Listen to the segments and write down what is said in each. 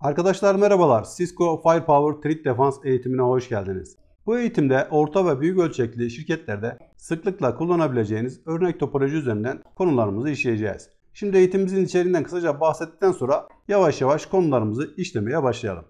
Arkadaşlar merhabalar. Cisco Firepower Threat Defense eğitimine hoş geldiniz. Bu eğitimde orta ve büyük ölçekli şirketlerde sıklıkla kullanabileceğiniz örnek topoloji üzerinden konularımızı işleyeceğiz. Şimdi eğitimimizin içeriğinden kısaca bahsettikten sonra yavaş yavaş konularımızı işlemeye başlayalım.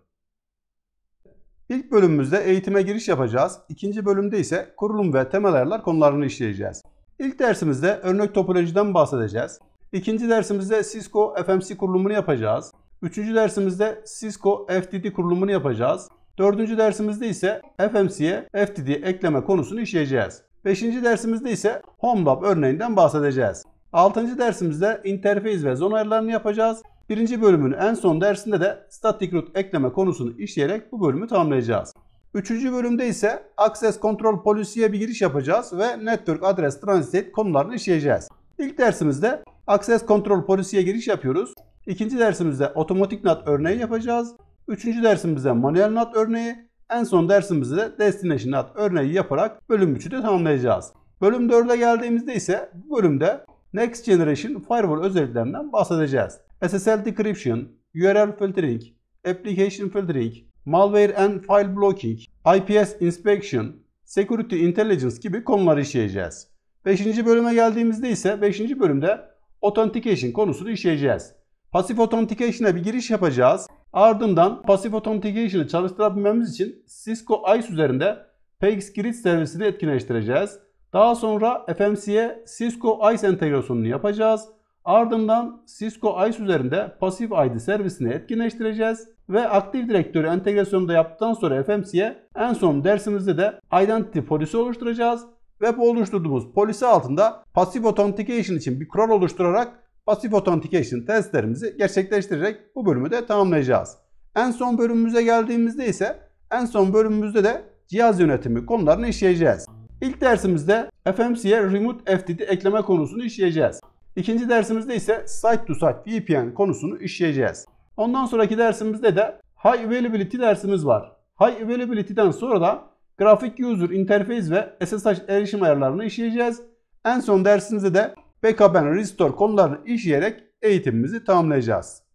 İlk bölümümüzde eğitime giriş yapacağız. İkinci bölümde ise kurulum ve temel ayarlar konularını işleyeceğiz. İlk dersimizde örnek topolojiden bahsedeceğiz. İkinci dersimizde Cisco FMC kurulumunu yapacağız. Üçüncü dersimizde Cisco FTD kurulumunu yapacağız. Dördüncü dersimizde ise FMC'ye FTD ekleme konusunu işleyeceğiz. Beşinci dersimizde ise HomeLab örneğinden bahsedeceğiz. Altıncı dersimizde interfeyiz ve zon ayarlarını yapacağız. Birinci bölümün en son dersinde de static root ekleme konusunu işleyerek bu bölümü tamamlayacağız. Üçüncü bölümde ise Access Control Policy'ye bir giriş yapacağız ve Network Address Transit konularını işleyeceğiz. İlk dersimizde Access Control Policy'ye giriş yapıyoruz. İkinci dersimizde otomatik NAT örneği yapacağız. Üçüncü dersimizde manuel NAT örneği. En son dersimizde de destination NAT örneği yaparak bölüm 3'ü de tamamlayacağız. Bölüm 4'e geldiğimizde ise bu bölümde Next Generation Firewall özelliklerinden bahsedeceğiz. SSL Decryption, URL Filtering, Application Filtering, Malware and File Blocking, IPS Inspection, Security Intelligence gibi konuları işleyeceğiz. 5. bölüme geldiğimizde ise 5. bölümde Authentication konusunu işleyeceğiz. Pasif Authentication'a bir giriş yapacağız. Ardından Pasif Authentication'ı çalıştırabilmemiz için Cisco ICE üzerinde PX Grid servisini etkinleştireceğiz. Daha sonra FMC'ye Cisco ICE entegrasyonunu yapacağız. Ardından Cisco ICE üzerinde Pasif ID servisini etkinleştireceğiz ve aktif direktörü entegrasyonu da yaptıktan sonra FMC'ye en son dersimizde de Identity Policy oluşturacağız ve bu oluşturduğumuz polisi altında Pasif Authentication için bir kural oluşturarak pasif authentication testlerimizi gerçekleştirerek bu bölümü de tamamlayacağız. En son bölümümüze geldiğimizde ise en son bölümümüzde de cihaz yönetimi konularını işleyeceğiz. İlk dersimizde FMC'ye Remote FTT ekleme konusunu işleyeceğiz. İkinci dersimizde ise Site to Site VPN konusunu işleyeceğiz. Ondan sonraki dersimizde de High Availability dersimiz var. High Availability'den sonra da Grafik User Interface ve SSH erişim ayarlarını işleyeceğiz. En son dersimizde de backup and restore konularını işleyerek eğitimimizi tamamlayacağız.